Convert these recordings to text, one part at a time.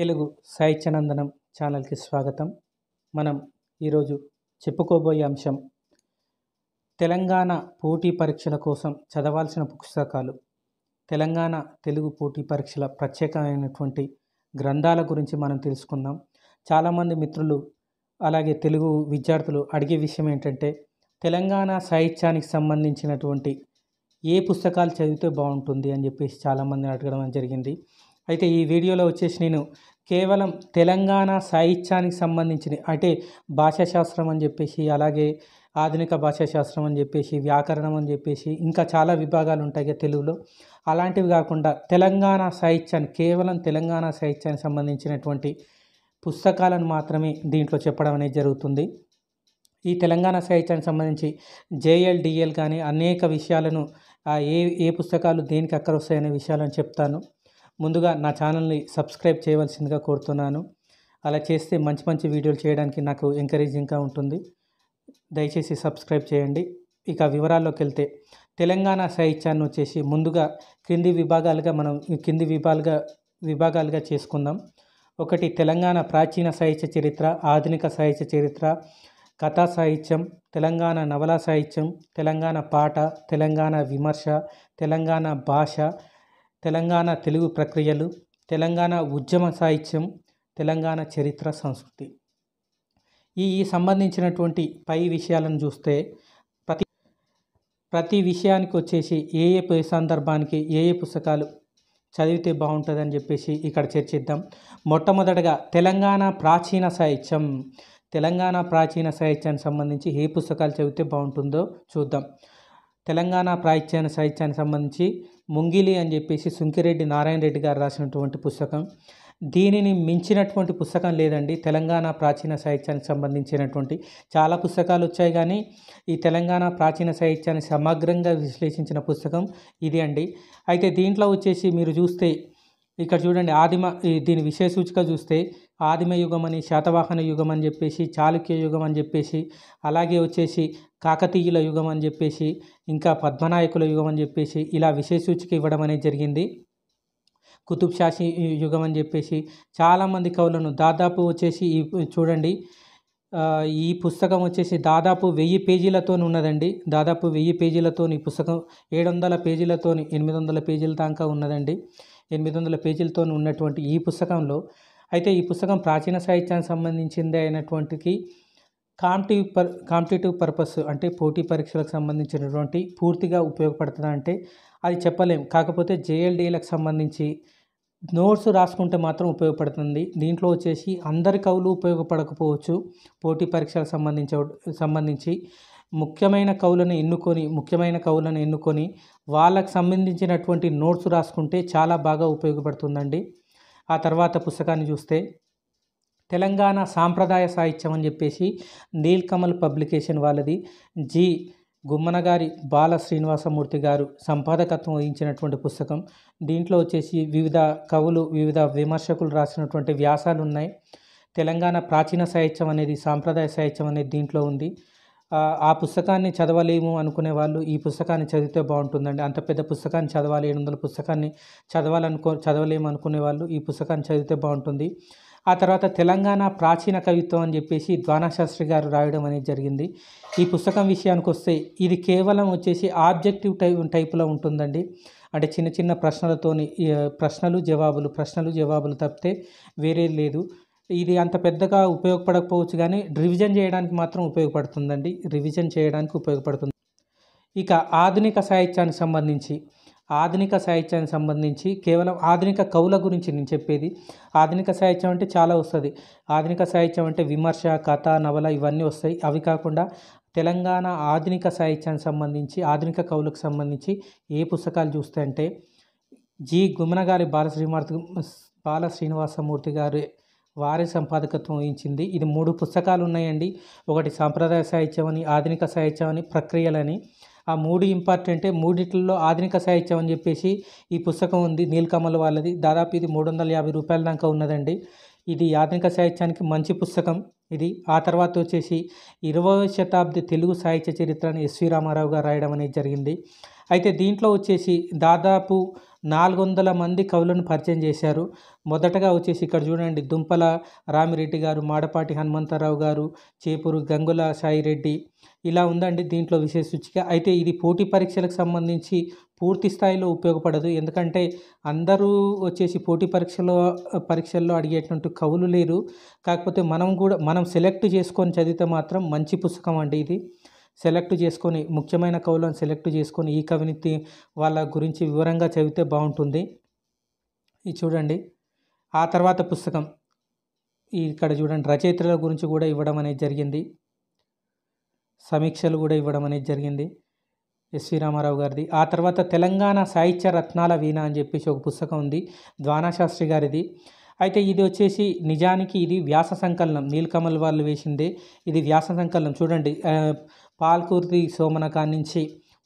తెలుగు సాహిత్యనందనం ఛానల్కి స్వాగతం మనం ఈరోజు చెప్పుకోబోయే అంశం తెలంగాణ పోటీ పరీక్షల కోసం చదవాల్సిన పుస్తకాలు తెలంగాణ తెలుగు పోటీ పరీక్షల ప్రత్యేకమైనటువంటి గ్రంథాల గురించి మనం తెలుసుకుందాం చాలామంది మిత్రులు అలాగే తెలుగు విద్యార్థులు అడిగే విషయం ఏంటంటే తెలంగాణ సాహిత్యానికి సంబంధించినటువంటి ఏ పుస్తకాలు చదివితే బాగుంటుంది అని చెప్పేసి చాలామంది అడగడం జరిగింది అయితే ఈ వీడియోలో వచ్చేసి నేను కేవలం తెలంగాణ సాహిత్యానికి సంబంధించిన అంటే భాషాశాస్త్రం అని చెప్పేసి అలాగే ఆధునిక భాషాశాస్త్రం అని చెప్పేసి వ్యాకరణం అని చెప్పేసి ఇంకా చాలా విభాగాలు ఉంటాయి తెలుగులో అలాంటివి కాకుండా తెలంగాణ సాహిత్యాన్ని కేవలం తెలంగాణ సాహిత్యానికి సంబంధించినటువంటి పుస్తకాలను మాత్రమే దీంట్లో చెప్పడం అనేది జరుగుతుంది ఈ తెలంగాణ సాహిత్యానికి సంబంధించి జేఎల్డిఎల్ కానీ అనేక విషయాలను ఏ ఏ పుస్తకాలు దేనికి వస్తాయనే విషయాలను చెప్తాను ముందుగా నా ఛానల్ని సబ్స్క్రైబ్ చేయవలసిందిగా కోరుతున్నాను అలా చేస్తే మంచి మంచి వీడియోలు చేయడానికి నాకు ఎంకరేజింగ్గా ఉంటుంది దయచేసి సబ్స్క్రైబ్ చేయండి ఇక వివరాల్లోకి వెళ్తే తెలంగాణ సాహిత్యాన్ని వచ్చేసి ముందుగా క్రింది విభాగాలుగా మనం కింది విభాగాలుగా విభాగాలుగా చేసుకుందాం ఒకటి తెలంగాణ ప్రాచీన సాహిత్య చరిత్ర ఆధునిక సాహిత్య చరిత్ర కథా సాహిత్యం తెలంగాణ నవలా సాహిత్యం తెలంగాణ పాట తెలంగాణ విమర్శ తెలంగాణ భాష తెలంగాణ తెలుగు ప్రక్రియలు తెలంగాణ ఉద్యమ సాహిత్యం తెలంగాణ చరిత్ర సంస్కృతి ఈ సంబంధించినటువంటి పై విషయాలను చూస్తే ప్రతి ప్రతి విషయానికి వచ్చేసి ఏ ఏ సందర్భానికి ఏ ఏ పుస్తకాలు చదివితే బాగుంటుందని చెప్పేసి ఇక్కడ చర్చిద్దాం మొట్టమొదటగా తెలంగాణ ప్రాచీన సాహిత్యం తెలంగాణ ప్రాచీన సాహిత్యానికి సంబంధించి ఏ పుస్తకాలు చదివితే బాగుంటుందో చూద్దాం తెలంగాణ ప్రాచీన సాహిత్యానికి సంబంధించి ముంగిలి అని చెప్పేసి సుంకిరెడ్డి నారాయణ రెడ్డి గారు రాసినటువంటి పుస్తకం దీనిని మించినటువంటి పుస్తకం లేదండి తెలంగాణ ప్రాచీన సాహిత్యానికి సంబంధించినటువంటి చాలా పుస్తకాలు వచ్చాయి కానీ ఈ తెలంగాణ ప్రాచీన సాహిత్యాన్ని సమగ్రంగా విశ్లేషించిన పుస్తకం ఇది అండి అయితే దీంట్లో వచ్చేసి మీరు చూస్తే ఇక్కడ చూడండి ఆదిమ దీని విశేష సూచిక చూస్తే ఆదిమ యుగం అని శాతవాహన యుగం అని చెప్పేసి చాళుక్య యుగం అని చెప్పేసి అలాగే వచ్చేసి కాకతీయుల యుగం అని చెప్పేసి ఇంకా పద్మనాయకుల యుగం అని చెప్పేసి ఇలా విశేష సూచిక ఇవ్వడం అనేది జరిగింది కుతుబ్షాషి యుగం అని చెప్పేసి చాలామంది కవులను దాదాపు వచ్చేసి ఈ చూడండి ఈ పుస్తకం వచ్చేసి దాదాపు వెయ్యి పేజీలతో ఉన్నదండి దాదాపు వెయ్యి పేజీలతో ఈ పుస్తకం ఏడు వందల పేజీలతో ఎనిమిది వందల పేజీల దాకా ఉన్నదండి ఎనిమిది వందల పేజీలతో ఉన్నటువంటి ఈ పుస్తకంలో అయితే ఈ పుస్తకం ప్రాచీన సాహిత్యానికి సంబంధించింది అయినటువంటికి కాంపిటివ్ పర్ కాంపిటేటివ్ పర్పస్ అంటే పోటీ పరీక్షలకు సంబంధించినటువంటి పూర్తిగా ఉపయోగపడుతుందంటే అంటే అది చెప్పలేం కాకపోతే జేఎల్డీలకు సంబంధించి నోట్స్ రాసుకుంటే మాత్రం ఉపయోగపడుతుంది దీంట్లో వచ్చేసి అందరి కవులు ఉపయోగపడకపోవచ్చు పోటీ పరీక్షలకు సంబంధించ సంబంధించి ముఖ్యమైన కవులను ఎన్నుకొని ముఖ్యమైన కవులను ఎన్నుకొని వాళ్ళకు సంబంధించినటువంటి నోట్స్ రాసుకుంటే చాలా బాగా ఉపయోగపడుతుందండి ఆ తర్వాత పుస్తకాన్ని చూస్తే తెలంగాణ సాంప్రదాయ సాహిత్యం అని చెప్పేసి నీల్కమల్ పబ్లికేషన్ వాళ్ళది జి గుమ్మనగారి బాల శ్రీనివాసమూర్తి గారు సంపాదకత్వం వహించినటువంటి పుస్తకం దీంట్లో వచ్చేసి వివిధ కవులు వివిధ విమర్శకులు రాసినటువంటి వ్యాసాలు ఉన్నాయి తెలంగాణ ప్రాచీన సాహిత్యం అనేది సాంప్రదాయ సాహిత్యం అనేది దీంట్లో ఉంది ఆ పుస్తకాన్ని చదవలేము అనుకునే వాళ్ళు ఈ పుస్తకాన్ని చదివితే బాగుంటుందండి అంత పెద్ద పుస్తకాన్ని చదవాలి ఏడు వందల పుస్తకాన్ని చదవాలనుకో చదవలేము అనుకునే వాళ్ళు ఈ పుస్తకాన్ని చదివితే బాగుంటుంది ఆ తర్వాత తెలంగాణ ప్రాచీన కవిత్వం అని చెప్పేసి ద్వానాశాస్త్రి గారు రాయడం అనేది జరిగింది ఈ పుస్తకం విషయానికి వస్తే ఇది కేవలం వచ్చేసి ఆబ్జెక్టివ్ టై టైప్లో ఉంటుందండి అంటే చిన్న చిన్న ప్రశ్నలతోని ప్రశ్నలు జవాబులు ప్రశ్నలు జవాబులు తప్పితే వేరే లేదు ఇది అంత పెద్దగా ఉపయోగపడకపోవచ్చు కానీ రివిజన్ చేయడానికి మాత్రం ఉపయోగపడుతుందండి రివిజన్ చేయడానికి ఉపయోగపడుతుంది ఇక ఆధునిక సాహిత్యానికి సంబంధించి ఆధునిక సాహిత్యానికి సంబంధించి కేవలం ఆధునిక కవుల గురించి నేను చెప్పేది ఆధునిక సాహిత్యం అంటే చాలా వస్తుంది ఆధునిక సాహిత్యం అంటే విమర్శ కథ నవల ఇవన్నీ వస్తాయి అవి కాకుండా తెలంగాణ ఆధునిక సాహిత్యానికి సంబంధించి ఆధునిక కవులకు సంబంధించి ఏ పుస్తకాలు చూస్తే అంటే జి గుమ్మనగారి బాల బాలశ్రీనివాసమూర్తి బాల శ్రీనివాసమూర్తి గారి వారి సంపాదకత్వం వహించింది ఇది మూడు పుస్తకాలు ఉన్నాయండి ఒకటి సాంప్రదాయ సాహిత్యం అని ఆధునిక సాహిత్యం అని ప్రక్రియలని ఆ మూడు ఇంపార్టెంటే మూడిట్లలో ఆధునిక సాహిత్యం అని చెప్పేసి ఈ పుస్తకం ఉంది నీలకమల్ వాళ్ళది దాదాపు ఇది మూడు వందల యాభై రూపాయల దాకా ఉన్నదండి ఇది ఆధునిక సాహిత్యానికి మంచి పుస్తకం ఇది ఆ తర్వాత వచ్చేసి ఇరవై శతాబ్ది తెలుగు సాహిత్య చరిత్రను ఎస్వి రామారావు గారు రాయడం అనేది జరిగింది అయితే దీంట్లో వచ్చేసి దాదాపు నాలుగు వందల మంది కవులను పరిచయం చేశారు మొదటగా వచ్చేసి ఇక్కడ చూడండి దుంపల రామిరెడ్డి గారు మాడపాటి హనుమంతరావు గారు చేపూరు గంగుల సాయిరెడ్డి ఇలా ఉందండి దీంట్లో విశేష సూచిక అయితే ఇది పోటీ పరీక్షలకు సంబంధించి పూర్తి స్థాయిలో ఉపయోగపడదు ఎందుకంటే అందరూ వచ్చేసి పోటీ పరీక్షలో పరీక్షల్లో అడిగేటువంటి కవులు లేరు కాకపోతే మనం కూడా మనం సెలెక్ట్ చేసుకొని చదివితే మాత్రం మంచి పుస్తకం అండి ఇది సెలెక్ట్ చేసుకొని ముఖ్యమైన కవులను సెలెక్ట్ చేసుకొని ఈ కవిని వాళ్ళ గురించి వివరంగా చదివితే బాగుంటుంది ఇది చూడండి ఆ తర్వాత పుస్తకం ఇక్కడ చూడండి రచయితల గురించి కూడా ఇవ్వడం అనేది జరిగింది సమీక్షలు కూడా ఇవ్వడం అనేది జరిగింది ఎస్వి రామారావు గారిది ఆ తర్వాత తెలంగాణ సాహిత్య రత్నాల వీణ అని చెప్పేసి ఒక పుస్తకం ఉంది ద్వానాశాస్త్రి గారిది అయితే ఇది వచ్చేసి నిజానికి ఇది వ్యాస సంకలనం నీలకమల్ వాళ్ళు వేసింది ఇది వ్యాస సంకలనం చూడండి పాల్కుర్తి సోమన నుంచి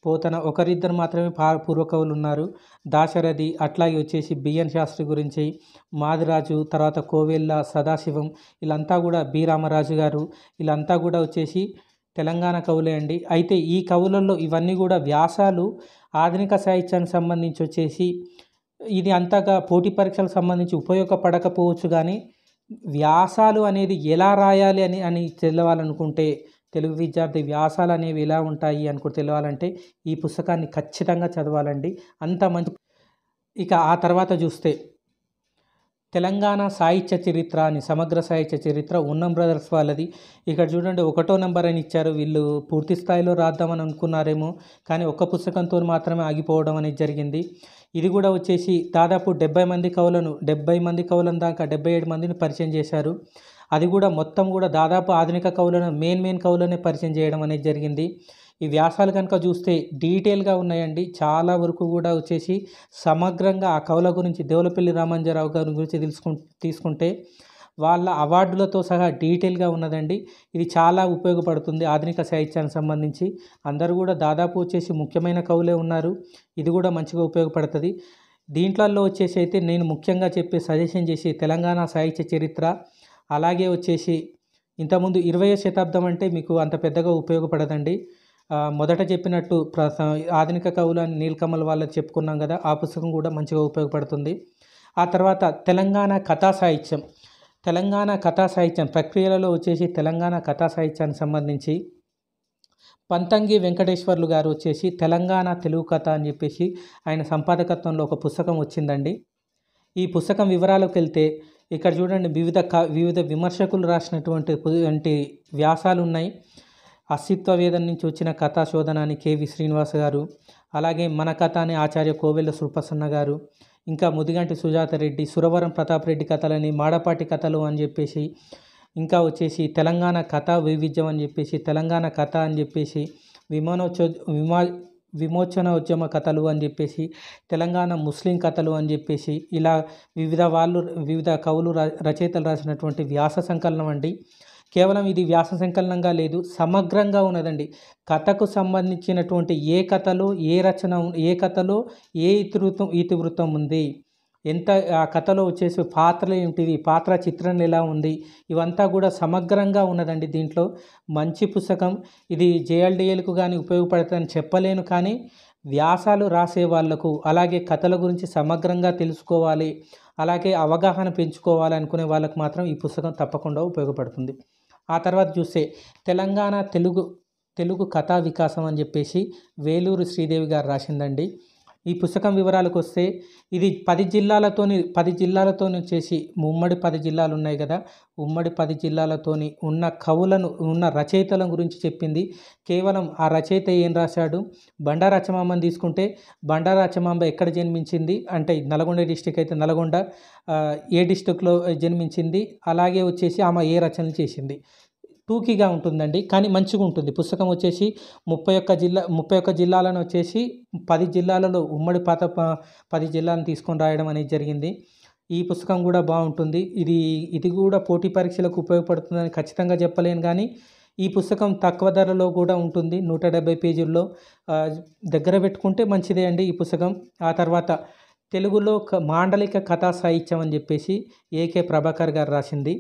పోతన ఒకరిద్దరు మాత్రమే పా పూర్వకవులు ఉన్నారు దాశరథి అట్లాగే వచ్చేసి బిఎన్ శాస్త్రి గురించి మాదిరాజు తర్వాత కోవెల్ల సదాశివం వీళ్ళంతా కూడా బి రామరాజు గారు వీళ్ళంతా కూడా వచ్చేసి తెలంగాణ కవులే అండి అయితే ఈ కవులలో ఇవన్నీ కూడా వ్యాసాలు ఆధునిక సాహిత్యానికి సంబంధించి వచ్చేసి ఇది అంతగా పోటీ పరీక్షలకు సంబంధించి ఉపయోగపడకపోవచ్చు కానీ వ్యాసాలు అనేది ఎలా రాయాలి అని అని తెలవాలనుకుంటే తెలుగు విద్యార్థి వ్యాసాలు అనేవి ఎలా ఉంటాయి కూడా తెలియాలంటే ఈ పుస్తకాన్ని ఖచ్చితంగా చదవాలండి అంత మంచి ఇక ఆ తర్వాత చూస్తే తెలంగాణ సాహిత్య చరిత్ర అని సమగ్ర సాహిత్య చరిత్ర ఉన్నం బ్రదర్స్ వాళ్ళది ఇక్కడ చూడండి ఒకటో నెంబర్ అని ఇచ్చారు వీళ్ళు పూర్తి స్థాయిలో రాద్దామని అనుకున్నారేమో కానీ ఒక్క పుస్తకంతో మాత్రమే ఆగిపోవడం అనేది జరిగింది ఇది కూడా వచ్చేసి దాదాపు డెబ్బై మంది కవులను డెబ్బై మంది కవులను దాకా డెబ్బై ఏడు మందిని పరిచయం చేశారు అది కూడా మొత్తం కూడా దాదాపు ఆధునిక కవులను మెయిన్ మెయిన్ కవులనే పరిచయం చేయడం అనేది జరిగింది ఈ వ్యాసాలు కనుక చూస్తే డీటెయిల్గా ఉన్నాయండి చాలా వరకు కూడా వచ్చేసి సమగ్రంగా ఆ కవుల గురించి దేవులపల్లి రామంజరావు గారి గురించి తెలుసుకు తీసుకుంటే వాళ్ళ అవార్డులతో సహా డీటెయిల్గా ఉన్నదండి ఇది చాలా ఉపయోగపడుతుంది ఆధునిక సాహిత్యానికి సంబంధించి అందరూ కూడా దాదాపు వచ్చేసి ముఖ్యమైన కవులే ఉన్నారు ఇది కూడా మంచిగా ఉపయోగపడుతుంది దీంట్లలో వచ్చేసి అయితే నేను ముఖ్యంగా చెప్పే సజెషన్ చేసి తెలంగాణ సాహిత్య చరిత్ర అలాగే వచ్చేసి ఇంతకుముందు ఇరవయో శతాబ్దం అంటే మీకు అంత పెద్దగా ఉపయోగపడదండి మొదట చెప్పినట్టు ప్ర ఆధునిక కవులు అని నీలకమల్ వాళ్ళు చెప్పుకున్నాం కదా ఆ పుస్తకం కూడా మంచిగా ఉపయోగపడుతుంది ఆ తర్వాత తెలంగాణ కథా సాహిత్యం తెలంగాణ కథా సాహిత్యం ప్రక్రియలలో వచ్చేసి తెలంగాణ కథా సాహిత్యానికి సంబంధించి పంతంగి వెంకటేశ్వర్లు గారు వచ్చేసి తెలంగాణ తెలుగు కథ అని చెప్పేసి ఆయన సంపాదకత్వంలో ఒక పుస్తకం వచ్చిందండి ఈ పుస్తకం వివరాలకు వెళ్తే ఇక్కడ చూడండి వివిధ క వివిధ విమర్శకులు రాసినటువంటి వ్యాసాలు ఉన్నాయి అస్తిత్వ వేదం నుంచి వచ్చిన కథా శోధన అని కేవి శ్రీనివాస్ గారు అలాగే మన కథ అని ఆచార్య కోవెల్ల సుప్రసన్న గారు ఇంకా ముదిగంటి సుజాత రెడ్డి సురవరం ప్రతాప్ రెడ్డి కథలని మాడపాటి కథలు అని చెప్పేసి ఇంకా వచ్చేసి తెలంగాణ కథా వైవిధ్యం అని చెప్పేసి తెలంగాణ కథ అని చెప్పేసి విమానోత్సవ విమా విమోచన ఉద్యమ కథలు అని చెప్పేసి తెలంగాణ ముస్లిం కథలు అని చెప్పేసి ఇలా వివిధ వాళ్ళు వివిధ కవులు రచయితలు రాసినటువంటి వ్యాస సంకలనం అండి కేవలం ఇది వ్యాస సంకలనంగా లేదు సమగ్రంగా ఉన్నదండి కథకు సంబంధించినటువంటి ఏ కథలో ఏ రచన ఏ కథలో ఏ ఇతివృత్తం ఇతివృత్తం ఉంది ఎంత ఆ కథలో వచ్చేసి పాత్రలు ఏమిటిది పాత్ర చిత్రణ ఎలా ఉంది ఇవంతా కూడా సమగ్రంగా ఉన్నదండి దీంట్లో మంచి పుస్తకం ఇది జేఎల్డిఎల్కు కానీ ఉపయోగపడుతుందని చెప్పలేను కానీ వ్యాసాలు రాసే వాళ్లకు అలాగే కథల గురించి సమగ్రంగా తెలుసుకోవాలి అలాగే అవగాహన పెంచుకోవాలి అనుకునే వాళ్ళకు మాత్రం ఈ పుస్తకం తప్పకుండా ఉపయోగపడుతుంది ఆ తర్వాత చూస్తే తెలంగాణ తెలుగు తెలుగు కథా వికాసం అని చెప్పేసి వేలూరు శ్రీదేవి గారు రాసిందండి ఈ పుస్తకం వివరాలకు వస్తే ఇది పది జిల్లాలతోని పది జిల్లాలతోని చేసి ఉమ్మడి పది జిల్లాలు ఉన్నాయి కదా ఉమ్మడి పది జిల్లాలతోని ఉన్న కవులను ఉన్న రచయితల గురించి చెప్పింది కేవలం ఆ రచయిత ఏం రాశాడు అచ్చమాంబని తీసుకుంటే అచ్చమాంబ ఎక్కడ జన్మించింది అంటే నల్గొండ డిస్టిక్ అయితే నల్గొండ ఏ డిస్టిక్లో జన్మించింది అలాగే వచ్చేసి ఆమె ఏ రచనలు చేసింది టూకీగా ఉంటుందండి కానీ మంచిగా ఉంటుంది పుస్తకం వచ్చేసి ముప్పై ఒక్క జిల్లా ముప్పై ఒక్క జిల్లాలను వచ్చేసి పది జిల్లాలలో ఉమ్మడి పాత పది జిల్లాలను తీసుకొని రాయడం అనేది జరిగింది ఈ పుస్తకం కూడా బాగుంటుంది ఇది ఇది కూడా పోటీ పరీక్షలకు ఉపయోగపడుతుందని ఖచ్చితంగా చెప్పలేను కానీ ఈ పుస్తకం తక్కువ ధరలో కూడా ఉంటుంది నూట డెబ్బై పేజీల్లో దగ్గర పెట్టుకుంటే మంచిదే అండి ఈ పుస్తకం ఆ తర్వాత తెలుగులో మాండలిక కథా సాహిత్యం అని చెప్పేసి ఏకే ప్రభాకర్ గారు రాసింది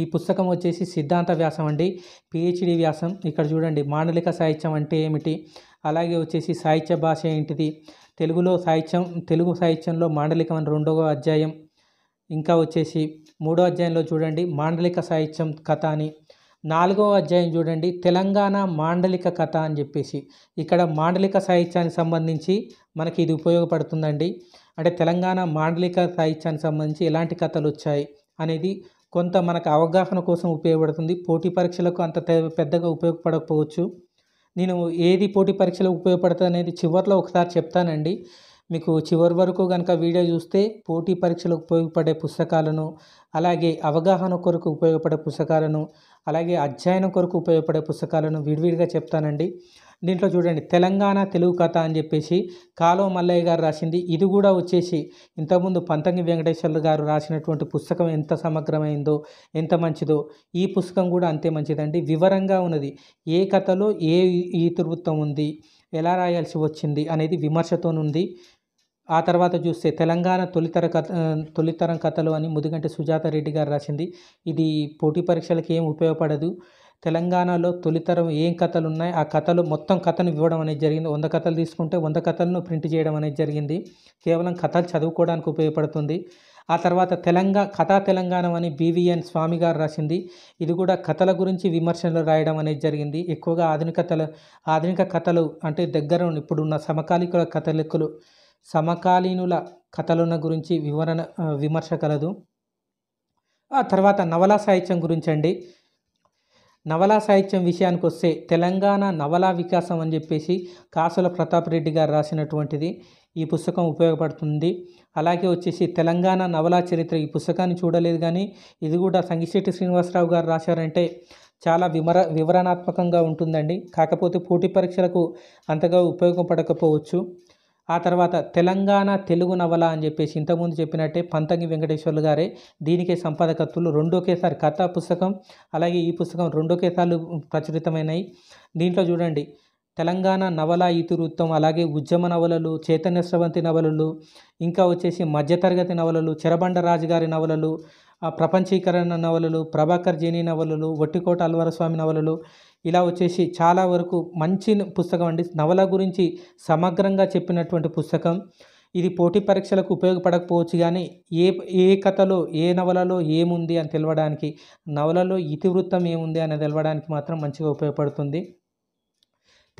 ఈ పుస్తకం వచ్చేసి సిద్ధాంత వ్యాసం అండి పిహెచ్డి వ్యాసం ఇక్కడ చూడండి మాండలిక సాహిత్యం అంటే ఏమిటి అలాగే వచ్చేసి సాహిత్య భాష ఏంటిది తెలుగులో సాహిత్యం తెలుగు సాహిత్యంలో మాండలికం అని రెండవ అధ్యాయం ఇంకా వచ్చేసి మూడో అధ్యాయంలో చూడండి మాండలిక సాహిత్యం కథ అని నాలుగవ అధ్యాయం చూడండి తెలంగాణ మాండలిక కథ అని చెప్పేసి ఇక్కడ మాండలిక సాహిత్యానికి సంబంధించి మనకి ఇది ఉపయోగపడుతుందండి అంటే తెలంగాణ మాండలిక సాహిత్యానికి సంబంధించి ఎలాంటి కథలు వచ్చాయి అనేది కొంత మనకు అవగాహన కోసం ఉపయోగపడుతుంది పోటీ పరీక్షలకు అంత పెద్దగా ఉపయోగపడకపోవచ్చు నేను ఏది పోటీ పరీక్షలకు ఉపయోగపడుతుంది అనేది చివరిలో ఒకసారి చెప్తానండి మీకు చివరి వరకు కనుక వీడియో చూస్తే పోటీ పరీక్షలకు ఉపయోగపడే పుస్తకాలను అలాగే అవగాహన కొరకు ఉపయోగపడే పుస్తకాలను అలాగే అధ్యయనం కొరకు ఉపయోగపడే పుస్తకాలను విడివిడిగా చెప్తానండి దీంట్లో చూడండి తెలంగాణ తెలుగు కథ అని చెప్పేసి కాలో మల్లయ్య గారు రాసింది ఇది కూడా వచ్చేసి ఇంతకుముందు పంతంగి వెంకటేశ్వర్లు గారు రాసినటువంటి పుస్తకం ఎంత సమగ్రమైందో ఎంత మంచిదో ఈ పుస్తకం కూడా అంతే మంచిదండి వివరంగా ఉన్నది ఏ కథలో ఏ ఈతృత్వం ఉంది ఎలా రాయాల్సి వచ్చింది అనేది విమర్శతోనుంది ఆ తర్వాత చూస్తే తెలంగాణ తొలితర కథ తొలితరం కథలు అని ముదిగంటి సుజాత రెడ్డి గారు రాసింది ఇది పోటీ పరీక్షలకు ఏం ఉపయోగపడదు తెలంగాణలో తొలితరం ఏం కథలు ఉన్నాయి ఆ కథలు మొత్తం కథను ఇవ్వడం అనేది జరిగింది వంద కథలు తీసుకుంటే వంద కథలను ప్రింట్ చేయడం అనేది జరిగింది కేవలం కథలు చదువుకోవడానికి ఉపయోగపడుతుంది ఆ తర్వాత తెలంగాణ కథా తెలంగాణ అని బీవీఎన్ స్వామి గారు రాసింది ఇది కూడా కథల గురించి విమర్శలు రాయడం అనేది జరిగింది ఎక్కువగా ఆధునిక తెల ఆధునిక కథలు అంటే దగ్గర ఇప్పుడున్న సమకాలీకుల కథలెక్కులు సమకాలీనుల కథలున్న గురించి వివరణ విమర్శ కలదు ఆ తర్వాత నవలా సాహిత్యం గురించి అండి నవలా సాహిత్యం విషయానికి వస్తే తెలంగాణ నవలా వికాసం అని చెప్పేసి కాసుల ప్రతాప్ రెడ్డి గారు రాసినటువంటిది ఈ పుస్తకం ఉపయోగపడుతుంది అలాగే వచ్చేసి తెలంగాణ నవలా చరిత్ర ఈ పుస్తకాన్ని చూడలేదు కానీ ఇది కూడా సంగిశెట్టి శ్రీనివాసరావు గారు రాశారంటే చాలా విమర వివరణాత్మకంగా ఉంటుందండి కాకపోతే పోటీ పరీక్షలకు అంతగా ఉపయోగపడకపోవచ్చు ఆ తర్వాత తెలంగాణ తెలుగు నవల అని చెప్పేసి ఇంతకుముందు చెప్పినట్టే పంతంగి వెంకటేశ్వర్లు గారే దీనికే సంపాదకత్తులు రెండోకేసారి కథా పుస్తకం అలాగే ఈ పుస్తకం రెండోకేసార్లు ప్రచురితమైనవి దీంట్లో చూడండి తెలంగాణ నవల ఇతివృత్తం అలాగే ఉద్యమ నవలలు చైతన్య స్రవంతి నవలలు ఇంకా వచ్చేసి మధ్యతరగతి నవలలు చెరబండ రాజుగారి నవలలు ప్రపంచీకరణ నవలలు ప్రభాకర్ జేని నవలలు వట్టికోట అల్వరస్వామి నవలలు ఇలా వచ్చేసి చాలా వరకు మంచి పుస్తకం అండి నవల గురించి సమగ్రంగా చెప్పినటువంటి పుస్తకం ఇది పోటీ పరీక్షలకు ఉపయోగపడకపోవచ్చు కానీ ఏ ఏ కథలో ఏ నవలలో ఏముంది అని తెలవడానికి నవలలో ఇతివృత్తం ఏముంది అని తెలవడానికి మాత్రం మంచిగా ఉపయోగపడుతుంది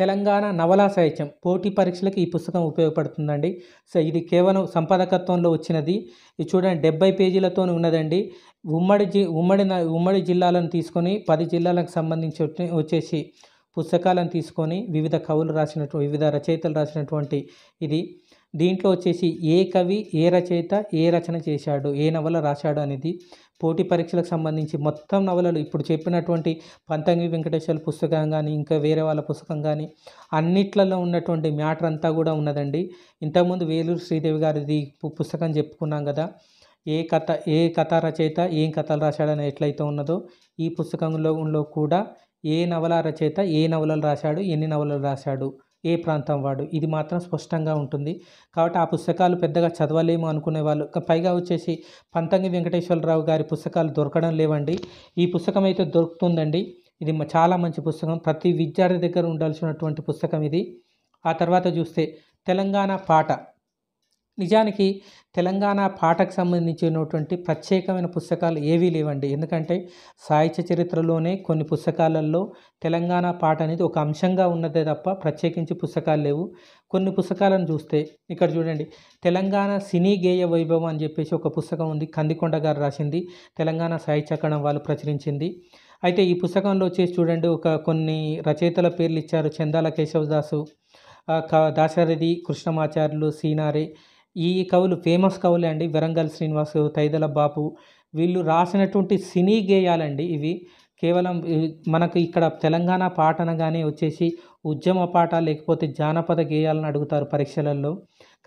తెలంగాణ నవలా సాహిత్యం పోటీ పరీక్షలకు ఈ పుస్తకం ఉపయోగపడుతుందండి సో ఇది కేవలం సంపాదకత్వంలో వచ్చినది ఇది చూడండి డెబ్బై పేజీలతో ఉన్నదండి ఉమ్మడి జి ఉమ్మడి ఉమ్మడి జిల్లాలను తీసుకొని పది జిల్లాలకు సంబంధించి వచ్చేసి పుస్తకాలను తీసుకొని వివిధ కవులు రాసినటువంటి వివిధ రచయితలు రాసినటువంటి ఇది దీంట్లో వచ్చేసి ఏ కవి ఏ రచయిత ఏ రచన చేశాడు ఏ నవల రాశాడు అనేది పోటీ పరీక్షలకు సంబంధించి మొత్తం నవలలు ఇప్పుడు చెప్పినటువంటి పంతంగి వెంకటేశ్వర పుస్తకం కానీ ఇంకా వేరే వాళ్ళ పుస్తకం కానీ అన్నిట్లలో ఉన్నటువంటి మ్యాటర్ అంతా కూడా ఉన్నదండి ఇంతకుముందు వేలూరు శ్రీదేవి గారిది పుస్తకం చెప్పుకున్నాం కదా ఏ కథ ఏ కథ రచయిత ఏం కథలు రాశాడని ఎట్లయితే ఉన్నదో ఈ పుస్తకంలో కూడా ఏ నవల రచయిత ఏ నవలలు రాశాడు ఎన్ని నవలలు రాశాడు ఏ ప్రాంతం వాడు ఇది మాత్రం స్పష్టంగా ఉంటుంది కాబట్టి ఆ పుస్తకాలు పెద్దగా చదవలేము అనుకునే వాళ్ళు పైగా వచ్చేసి పంతంగి వెంకటేశ్వరరావు గారి పుస్తకాలు దొరకడం లేవండి ఈ పుస్తకం అయితే దొరుకుతుందండి ఇది చాలా మంచి పుస్తకం ప్రతి విద్యార్థి దగ్గర ఉండాల్సినటువంటి పుస్తకం ఇది ఆ తర్వాత చూస్తే తెలంగాణ పాట నిజానికి తెలంగాణ పాటకు సంబంధించినటువంటి ప్రత్యేకమైన పుస్తకాలు ఏవీ లేవండి ఎందుకంటే సాహిత్య చరిత్రలోనే కొన్ని పుస్తకాలలో తెలంగాణ పాట అనేది ఒక అంశంగా ఉన్నదే తప్ప ప్రత్యేకించి పుస్తకాలు లేవు కొన్ని పుస్తకాలను చూస్తే ఇక్కడ చూడండి తెలంగాణ సినీ గేయ వైభవం అని చెప్పేసి ఒక పుస్తకం ఉంది కందికొండ గారు రాసింది తెలంగాణ సాహిత్య అకాడమీ వాళ్ళు ప్రచురించింది అయితే ఈ పుస్తకంలో వచ్చేసి చూడండి ఒక కొన్ని రచయితల పేర్లు ఇచ్చారు చందాల కేశవదాసు దాశరథి కృష్ణమాచార్యులు సీనారే ఈ కవులు ఫేమస్ కవులే అండి వరంగల్ శ్రీనివాస్ తైదల బాపు వీళ్ళు రాసినటువంటి సినీ గేయాలండి ఇవి కేవలం మనకు ఇక్కడ తెలంగాణ పాటనగానే వచ్చేసి ఉద్యమ పాట లేకపోతే జానపద గేయాలను అడుగుతారు పరీక్షలలో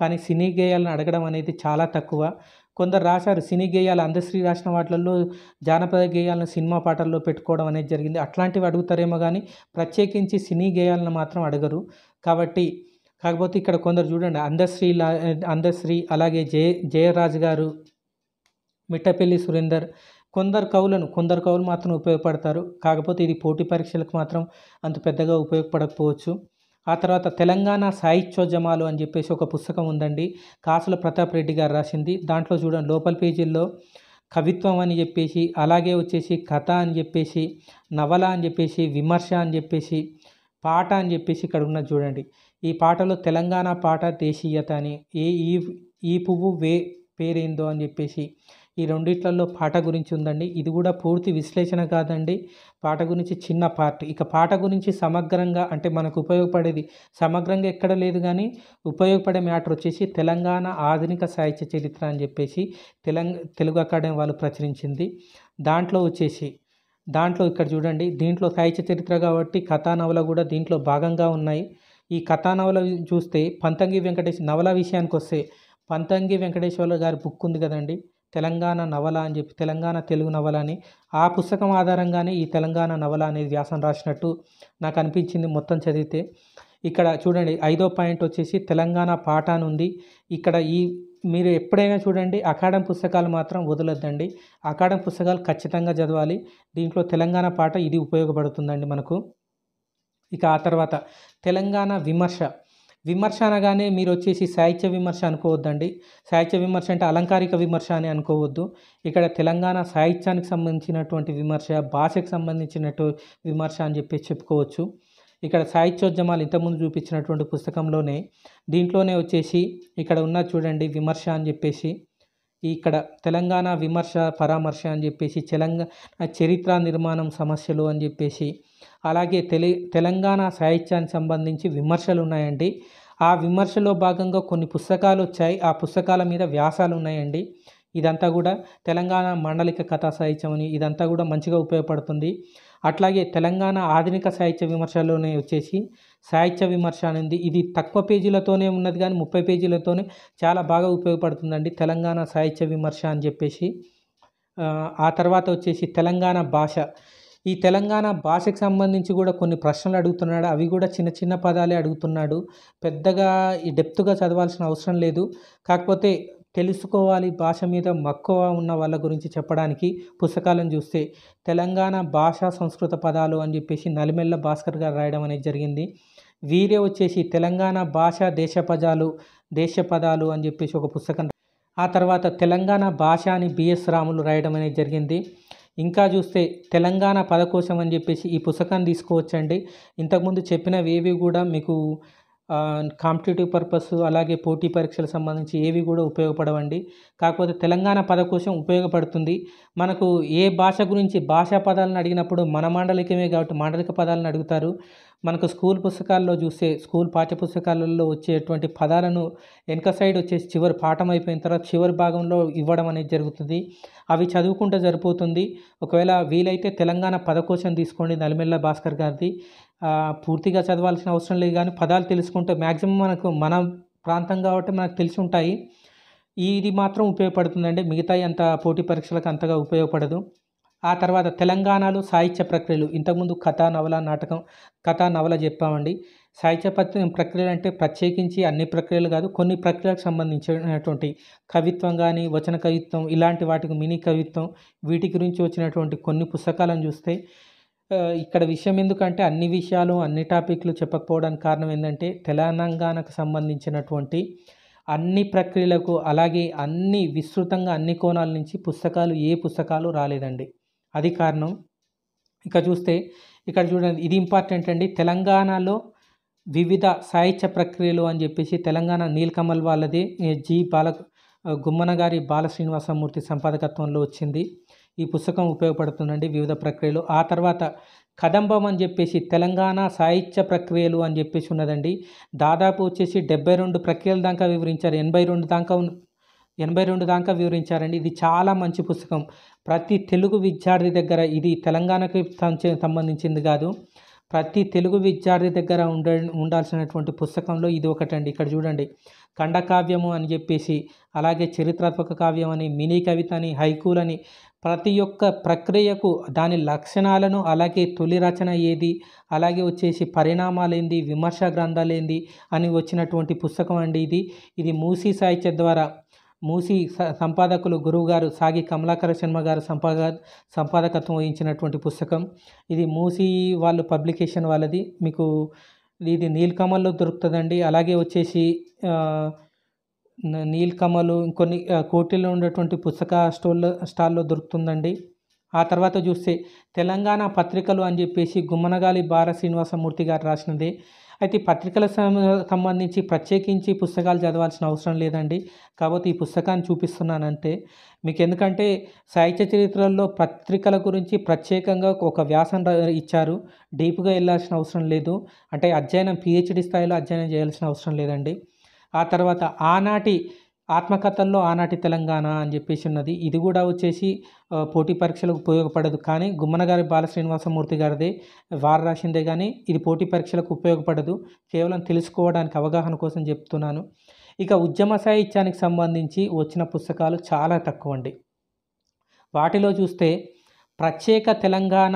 కానీ సినీ గేయాలను అడగడం అనేది చాలా తక్కువ కొందరు రాశారు సినీ గేయాలు అందశ్రీ రాసిన వాటిల్లో జానపద గేయాలను సినిమా పాటల్లో పెట్టుకోవడం అనేది జరిగింది అట్లాంటివి అడుగుతారేమో కానీ ప్రత్యేకించి సినీ గేయాలను మాత్రం అడగరు కాబట్టి కాకపోతే ఇక్కడ కొందరు చూడండి అందశ్రీ లా అందశ్రీ అలాగే జయ జయరాజ్ గారు మిట్టపల్లి సురేందర్ కొందరు కవులను కొందరు కవులు మాత్రం ఉపయోగపడతారు కాకపోతే ఇది పోటీ పరీక్షలకు మాత్రం అంత పెద్దగా ఉపయోగపడకపోవచ్చు ఆ తర్వాత తెలంగాణ సాహిత్యోద్యమాలు అని చెప్పేసి ఒక పుస్తకం ఉందండి కాసుల ప్రతాప్ రెడ్డి గారు రాసింది దాంట్లో చూడండి లోపల పేజీల్లో కవిత్వం అని చెప్పేసి అలాగే వచ్చేసి కథ అని చెప్పేసి నవల అని చెప్పేసి విమర్శ అని చెప్పేసి పాట అని చెప్పేసి ఇక్కడ ఉన్న చూడండి ఈ పాటలో తెలంగాణ పాట దేశీయత అని ఏ ఈ ఈ పువ్వు వే పేరేందో అని చెప్పేసి ఈ రెండిట్లలో పాట గురించి ఉందండి ఇది కూడా పూర్తి విశ్లేషణ కాదండి పాట గురించి చిన్న పార్ట్ ఇక పాట గురించి సమగ్రంగా అంటే మనకు ఉపయోగపడేది సమగ్రంగా ఎక్కడ లేదు కానీ ఉపయోగపడే మ్యాటర్ వచ్చేసి తెలంగాణ ఆధునిక సాహిత్య చరిత్ర అని చెప్పేసి తెలంగ తెలుగు అకాడమీ వాళ్ళు ప్రచురించింది దాంట్లో వచ్చేసి దాంట్లో ఇక్కడ చూడండి దీంట్లో సాహిత్య చరిత్ర కాబట్టి కథానవల కూడా దీంట్లో భాగంగా ఉన్నాయి ఈ కథా నవల చూస్తే పంతంగి వెంకటేశ్వర నవల విషయానికి వస్తే పంతంగి వెంకటేశ్వర గారి బుక్ ఉంది కదండి తెలంగాణ నవల అని చెప్పి తెలంగాణ తెలుగు నవల అని ఆ పుస్తకం ఆధారంగానే ఈ తెలంగాణ నవల అనేది వ్యాసం రాసినట్టు నాకు అనిపించింది మొత్తం చదివితే ఇక్కడ చూడండి ఐదో పాయింట్ వచ్చేసి తెలంగాణ పాట అని ఉంది ఇక్కడ ఈ మీరు ఎప్పుడైనా చూడండి అకాడం పుస్తకాలు మాత్రం వదలొద్దండి అకాడం పుస్తకాలు ఖచ్చితంగా చదవాలి దీంట్లో తెలంగాణ పాట ఇది ఉపయోగపడుతుందండి మనకు ఇక ఆ తర్వాత తెలంగాణ విమర్శ విమర్శ అనగానే మీరు వచ్చేసి సాహిత్య విమర్శ అనుకోవద్దండి సాహిత్య విమర్శ అంటే అలంకారిక విమర్శ అని అనుకోవద్దు ఇక్కడ తెలంగాణ సాహిత్యానికి సంబంధించినటువంటి విమర్శ భాషకు సంబంధించినట్టు విమర్శ అని చెప్పి చెప్పుకోవచ్చు ఇక్కడ సాహిత్యోద్యమాలు ఇంతకుముందు చూపించినటువంటి పుస్తకంలోనే దీంట్లోనే వచ్చేసి ఇక్కడ ఉన్న చూడండి విమర్శ అని చెప్పేసి ఇక్కడ తెలంగాణ విమర్శ పరామర్శ అని చెప్పేసి తెలంగాణ చరిత్ర నిర్మాణం సమస్యలు అని చెప్పేసి అలాగే తెలి తెలంగాణ సాహిత్యానికి సంబంధించి విమర్శలు ఉన్నాయండి ఆ విమర్శలో భాగంగా కొన్ని పుస్తకాలు వచ్చాయి ఆ పుస్తకాల మీద వ్యాసాలు ఉన్నాయండి ఇదంతా కూడా తెలంగాణ మాండలిక కథా సాహిత్యం అని ఇదంతా కూడా మంచిగా ఉపయోగపడుతుంది అట్లాగే తెలంగాణ ఆధునిక సాహిత్య విమర్శలోనే వచ్చేసి సాహిత్య విమర్శ అనేది ఇది తక్కువ పేజీలతోనే ఉన్నది కానీ ముప్పై పేజీలతోనే చాలా బాగా ఉపయోగపడుతుందండి తెలంగాణ సాహిత్య విమర్శ అని చెప్పేసి ఆ తర్వాత వచ్చేసి తెలంగాణ భాష ఈ తెలంగాణ భాషకు సంబంధించి కూడా కొన్ని ప్రశ్నలు అడుగుతున్నాడు అవి కూడా చిన్న చిన్న పదాలే అడుగుతున్నాడు పెద్దగా ఈ డెప్త్గా చదవాల్సిన అవసరం లేదు కాకపోతే తెలుసుకోవాలి భాష మీద మక్కువ ఉన్న వాళ్ళ గురించి చెప్పడానికి పుస్తకాలను చూస్తే తెలంగాణ భాష సంస్కృత పదాలు అని చెప్పేసి నలిమెల్ల భాస్కర్ గారు రాయడం అనేది జరిగింది వీరే వచ్చేసి తెలంగాణ భాష దేశ పదాలు దేశ పదాలు అని చెప్పేసి ఒక పుస్తకం ఆ తర్వాత తెలంగాణ భాష అని బిఎస్ రాములు రాయడం అనేది జరిగింది ఇంకా చూస్తే తెలంగాణ పదకోశం అని చెప్పేసి ఈ పుస్తకాన్ని తీసుకోవచ్చండి ఇంతకుముందు చెప్పినవి ఏవి కూడా మీకు కాంపిటేటివ్ పర్పస్ అలాగే పోటీ పరీక్షలకు సంబంధించి ఏవి కూడా ఉపయోగపడవండి కాకపోతే తెలంగాణ పదకోశం ఉపయోగపడుతుంది మనకు ఏ భాష గురించి భాషా పదాలను అడిగినప్పుడు మన మాండలికమే కాబట్టి మాండలిక పదాలను అడుగుతారు మనకు స్కూల్ పుస్తకాల్లో చూస్తే స్కూల్ పాఠ్యపుస్తకాలలో వచ్చేటువంటి పదాలను వెనక సైడ్ వచ్చేసి చివరి పాఠం అయిపోయిన తర్వాత చివరి భాగంలో ఇవ్వడం అనేది జరుగుతుంది అవి చదువుకుంటే సరిపోతుంది ఒకవేళ వీలైతే తెలంగాణ పదకోశం తీసుకోండి నలిమెల్ల భాస్కర్ గారిది పూర్తిగా చదవాల్సిన అవసరం లేదు కానీ పదాలు తెలుసుకుంటే మ్యాక్సిమం మనకు మన ప్రాంతం కాబట్టి మనకు తెలిసి ఉంటాయి ఇది మాత్రం ఉపయోగపడుతుందండి మిగతా అంత పోటీ పరీక్షలకు అంతగా ఉపయోగపడదు ఆ తర్వాత తెలంగాణలో సాహిత్య ప్రక్రియలు ఇంతకుముందు కథ నవల నాటకం కథ నవల చెప్పామండి సాహిత్య ప్రక్రియలు అంటే ప్రత్యేకించి అన్ని ప్రక్రియలు కాదు కొన్ని ప్రక్రియలకు సంబంధించినటువంటి కవిత్వం కానీ వచన కవిత్వం ఇలాంటి వాటికి మినీ కవిత్వం వీటి గురించి వచ్చినటువంటి కొన్ని పుస్తకాలను చూస్తే ఇక్కడ విషయం ఎందుకంటే అన్ని విషయాలు అన్ని టాపిక్లు చెప్పకపోవడానికి కారణం ఏంటంటే తెలంగాణకు సంబంధించినటువంటి అన్ని ప్రక్రియలకు అలాగే అన్ని విస్తృతంగా అన్ని కోణాల నుంచి పుస్తకాలు ఏ పుస్తకాలు రాలేదండి అది కారణం ఇక చూస్తే ఇక్కడ చూడండి ఇది ఇంపార్టెంట్ అండి తెలంగాణలో వివిధ సాహిత్య ప్రక్రియలు అని చెప్పేసి తెలంగాణ నీలకమల్ వాళ్ళది జి బాల గుమ్మన గారి బాల శ్రీనివాసమూర్తి సంపాదకత్వంలో వచ్చింది ఈ పుస్తకం ఉపయోగపడుతుందండి వివిధ ప్రక్రియలు ఆ తర్వాత కదంబం అని చెప్పేసి తెలంగాణ సాహిత్య ప్రక్రియలు అని చెప్పేసి ఉన్నదండి దాదాపు వచ్చేసి డెబ్బై రెండు ప్రక్రియల దాకా వివరించారు ఎనభై రెండు దాకా ఎనభై రెండు దాకా వివరించారండి ఇది చాలా మంచి పుస్తకం ప్రతి తెలుగు విద్యార్థి దగ్గర ఇది తెలంగాణకి సంబంధించింది కాదు ప్రతి తెలుగు విద్యార్థి దగ్గర ఉండ ఉండాల్సినటువంటి పుస్తకంలో ఇది ఒకటండి ఇక్కడ చూడండి ఖండకావ్యము అని చెప్పేసి అలాగే చరిత్రాత్మక కావ్యం అని మినీ కవిత అని హైకూలని ప్రతి ఒక్క ప్రక్రియకు దాని లక్షణాలను అలాగే తొలి రచన ఏది అలాగే వచ్చేసి పరిణామాలేంది విమర్శ గ్రంథాలేంది అని వచ్చినటువంటి పుస్తకం అండి ఇది ఇది మూసీ సాహిత్య ద్వారా మూసి సంపాదకులు గురువుగారు సాగి కమలాకర శర్మ గారు సంపాద సంపాదకత్వం వహించినటువంటి పుస్తకం ఇది మూసి వాళ్ళు పబ్లికేషన్ వాళ్ళది మీకు ఇది నీల్కమల్లో దొరుకుతుందండి అలాగే వచ్చేసి నీల్కమలు ఇంకొన్ని కోటిలో ఉన్నటువంటి పుస్తక స్టోల్లో స్టాల్లో దొరుకుతుందండి ఆ తర్వాత చూస్తే తెలంగాణ పత్రికలు అని చెప్పేసి గుమ్మనగాలి బాల శ్రీనివాసమూర్తి గారు రాసినది అయితే పత్రికల సంబంధించి ప్రత్యేకించి పుస్తకాలు చదవాల్సిన అవసరం లేదండి కాబట్టి ఈ పుస్తకాన్ని చూపిస్తున్నానంటే మీకు ఎందుకంటే సాహిత్య చరిత్రల్లో పత్రికల గురించి ప్రత్యేకంగా ఒక వ్యాసం ఇచ్చారు డీప్గా వెళ్ళాల్సిన అవసరం లేదు అంటే అధ్యయనం పిహెచ్డి స్థాయిలో అధ్యయనం చేయాల్సిన అవసరం లేదండి ఆ తర్వాత ఆనాటి ఆత్మకథల్లో ఆనాటి తెలంగాణ అని చెప్పేసి ఉన్నది ఇది కూడా వచ్చేసి పోటీ పరీక్షలకు ఉపయోగపడదు కానీ గుమ్మనగారి బాల శ్రీనివాసమూర్తి గారిదే వారు రాసిందే కానీ ఇది పోటీ పరీక్షలకు ఉపయోగపడదు కేవలం తెలుసుకోవడానికి అవగాహన కోసం చెప్తున్నాను ఇక ఉద్యమ సాహిత్యానికి సంబంధించి వచ్చిన పుస్తకాలు చాలా తక్కువ అండి వాటిలో చూస్తే ప్రత్యేక తెలంగాణ